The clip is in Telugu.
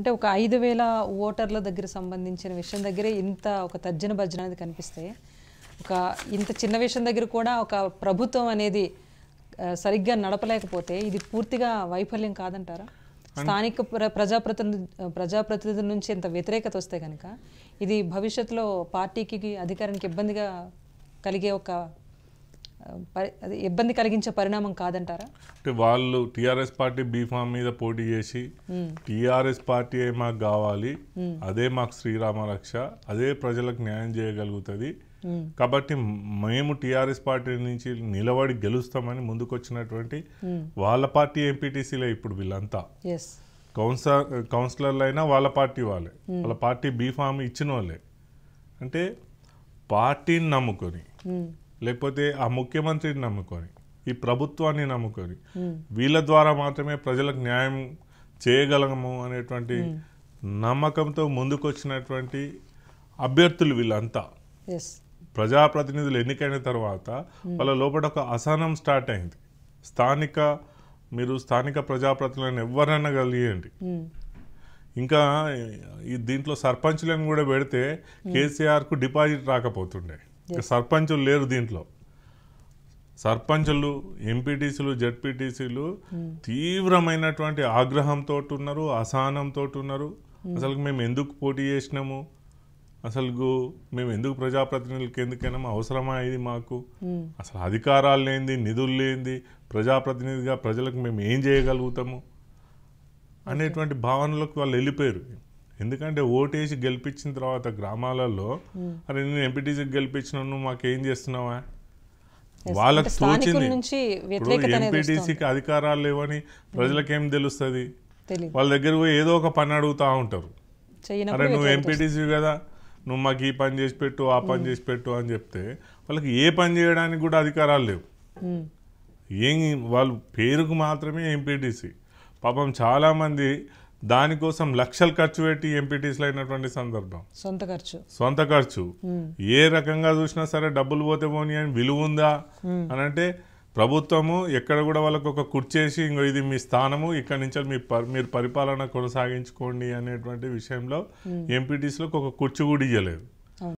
అంటే ఒక ఐదు వేల ఓటర్ల దగ్గర సంబంధించిన విషయం దగ్గరే ఇంత ఒక తర్జన భజన అనేది కనిపిస్తాయి ఒక ఇంత చిన్న విషయం దగ్గర కూడా ఒక ప్రభుత్వం అనేది సరిగ్గా నడపలేకపోతే ఇది పూర్తిగా వైఫల్యం కాదంటారా స్థానిక ప్రజాప్రతినిధి ప్రజాప్రతినిధుల నుంచి ఇంత వ్యతిరేకత వస్తే కనుక ఇది భవిష్యత్తులో పార్టీకి అధికారానికి ఇబ్బందిగా కలిగే ఒక ఇబ్బంది కలిగించే పరిణామం కాదంటారా అంటే వాళ్ళు టిఆర్ఎస్ పార్టీ బీఫామ్ మీద పోటీ చేసి టిఆర్ఎస్ పార్టీ మాకు కావాలి అదే మాకు శ్రీరామ రక్ష అదే ప్రజలకు న్యాయం చేయగలుగుతుంది కాబట్టి మేము టిఆర్ఎస్ పార్టీ నుంచి నిలబడి గెలుస్తామని ముందుకొచ్చినటువంటి వాళ్ళ పార్టీ ఎంపీటీసీలే ఇప్పుడు వీళ్ళంతా కౌన్సిలర్ కౌన్సిలర్లు అయినా వాళ్ళ పార్టీ వాళ్ళే వాళ్ళ పార్టీ బీఫామ్ ఇచ్చిన వాళ్ళే అంటే పార్టీని నమ్ముకొని లేకపోతే ఆ ముఖ్యమంత్రిని నమ్ముకొని ఈ ప్రభుత్వాన్ని నమ్ముకొని hmm. వీళ్ళ ద్వారా మాత్రమే ప్రజలకు న్యాయం చేయగలము అనేటువంటి hmm. నమ్మకంతో ముందుకొచ్చినటువంటి అభ్యర్థులు వీళ్ళంతా ప్రజాప్రతినిధులు ఎన్నికైన తర్వాత hmm. వాళ్ళ లోపల ఒక అసహనం స్టార్ట్ అయింది స్థానిక మీరు స్థానిక ప్రజాప్రతినిధులను ఎవరైనా కలియండి ఇంకా ఈ దీంట్లో సర్పంచ్లను కూడా పెడితే కేసీఆర్కు డిపాజిట్ రాకపోతుండే సర్పంచులు లేరు దీంట్లో సర్పంచులు ఎంపీటీసీలు జడ్పీటీసీలు hmm. తీవ్రమైనటువంటి ఆగ్రహంతో ఉన్నారు అసహనంతో ఉన్నారు hmm. అసలు మేము ఎందుకు పోటీ చేసినాము అసలు మేము ఎందుకు ప్రజాప్రతినిధులకి ఎందుకైనా అవసరమా ఇది మాకు hmm. అసలు అధికారాలు లేనిది నిధులు లేనిది ప్రజాప్రతినిధిగా ప్రజలకు మేము ఏం చేయగలుగుతాము అనేటువంటి భావనలకు వాళ్ళు వెళ్ళిపోయారు ఎందుకంటే ఓటేసి గెలిపించిన తర్వాత గ్రామాలలో hmm. అరే నేను ఎంపీటీసీకి మాకు మాకేం చేస్తున్నావా వాళ్ళకి తోచింది ఎంపీటీసీకి అధికారాలు లేవని ప్రజలకేం hmm. తెలుస్తుంది వాళ్ళ దగ్గర పోయి ఏదో ఒక పని అడుగుతా ఉంటారు అరే నువ్వు ఎంపీటీసీ కదా నువ్వు మాకు ఈ పని చేసి పెట్టు ఆ పని hmm. చేసి పెట్టు అని చెప్తే వాళ్ళకి ఏ పని చేయడానికి కూడా అధికారాలు లేవు ఏం వాళ్ళు పేరుకు మాత్రమే ఎంపీటీసీ పాపం చాలామంది దానికోసం లక్షలు ఖర్చు పెట్టి ఎంపీటీసీలు అయినటువంటి సందర్భం సొంత ఖర్చు సొంత ఖర్చు ఏ రకంగా చూసినా సరే డబ్బులు పోతే పోనీ అని విలువ ఉందా అని అంటే ప్రభుత్వము ఎక్కడ కూడా వాళ్ళకు ఒక కుర్చేసి ఇంకో ఇది మీ స్థానము ఇక్కడ నుంచి మీ మీరు పరిపాలన కొనసాగించుకోండి అనేటువంటి విషయంలో ఎంపీటీసీలకు ఒక కుర్చీ కూడా ఇవ్వలేదు